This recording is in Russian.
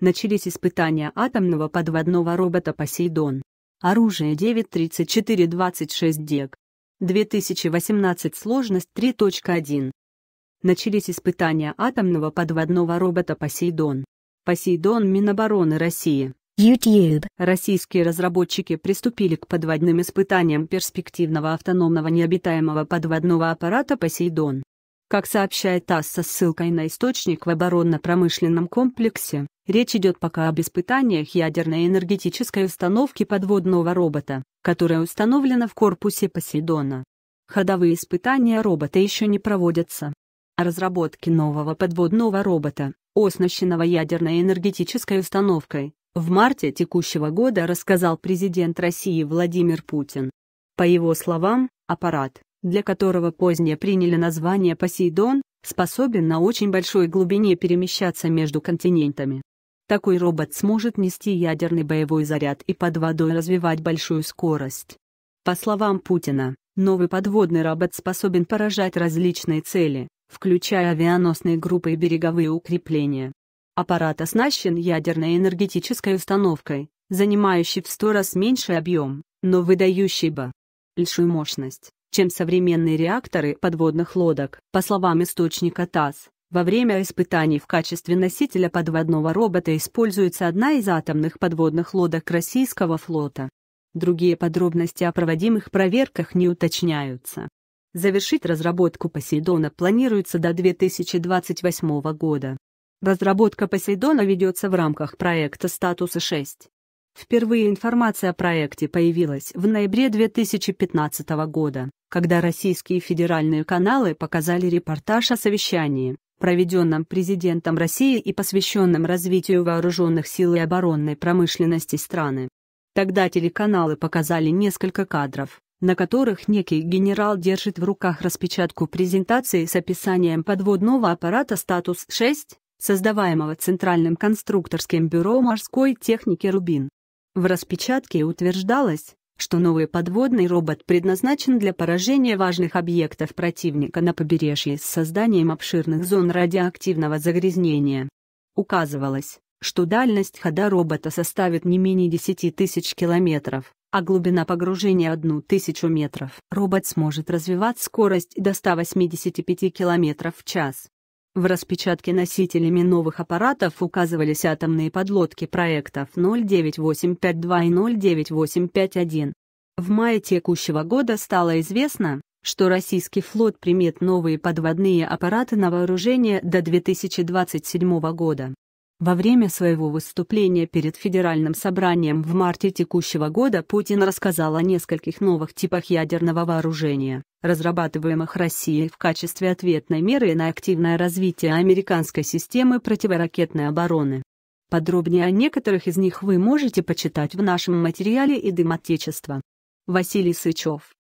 начались испытания атомного подводного робота «Посейдон». Оружие 9.34.26 ДЕК. 2018 сложность 3.1. Начались испытания атомного подводного робота «Посейдон». «Посейдон» Минобороны России. YouTube. Российские разработчики приступили к подводным испытаниям перспективного автономного необитаемого подводного аппарата «Посейдон». Как сообщает ТАСС со ссылкой на источник в оборонно-промышленном комплексе, речь идет пока об испытаниях ядерной энергетической установки подводного робота, которая установлена в корпусе Посейдона. Ходовые испытания робота еще не проводятся. О разработке нового подводного робота, оснащенного ядерной энергетической установкой, в марте текущего года рассказал президент России Владимир Путин. По его словам, аппарат, для которого позднее приняли название Посейдон, способен на очень большой глубине перемещаться между континентами. Такой робот сможет нести ядерный боевой заряд и под водой развивать большую скорость. По словам Путина, новый подводный робот способен поражать различные цели, включая авианосные группы и береговые укрепления. Аппарат оснащен ядерной энергетической установкой, занимающей в сто раз меньший объем, но выдающий большую мощность чем современные реакторы подводных лодок. По словам источника ТАСС, во время испытаний в качестве носителя подводного робота используется одна из атомных подводных лодок российского флота. Другие подробности о проводимых проверках не уточняются. Завершить разработку «Посейдона» планируется до 2028 года. Разработка «Посейдона» ведется в рамках проекта «Статуса 6». Впервые информация о проекте появилась в ноябре 2015 года когда российские федеральные каналы показали репортаж о совещании, проведенном президентом России и посвященном развитию вооруженных сил и оборонной промышленности страны. Тогда телеканалы показали несколько кадров, на которых некий генерал держит в руках распечатку презентации с описанием подводного аппарата «Статус-6», создаваемого Центральным конструкторским бюро морской техники «Рубин». В распечатке утверждалось, что новый подводный робот предназначен для поражения важных объектов противника на побережье с созданием обширных зон радиоактивного загрязнения. Указывалось, что дальность хода робота составит не менее 10 тысяч километров, а глубина погружения — 1 тысячу метров. Робот сможет развивать скорость до 185 километров в час. В распечатке носителями новых аппаратов указывались атомные подлодки проектов 09852 и 09851. В мае текущего года стало известно, что российский флот примет новые подводные аппараты на вооружение до 2027 года. Во время своего выступления перед Федеральным собранием в марте текущего года Путин рассказал о нескольких новых типах ядерного вооружения, разрабатываемых Россией в качестве ответной меры на активное развитие американской системы противоракетной обороны. Подробнее о некоторых из них вы можете почитать в нашем материале «Идым Отечества». Василий Сычев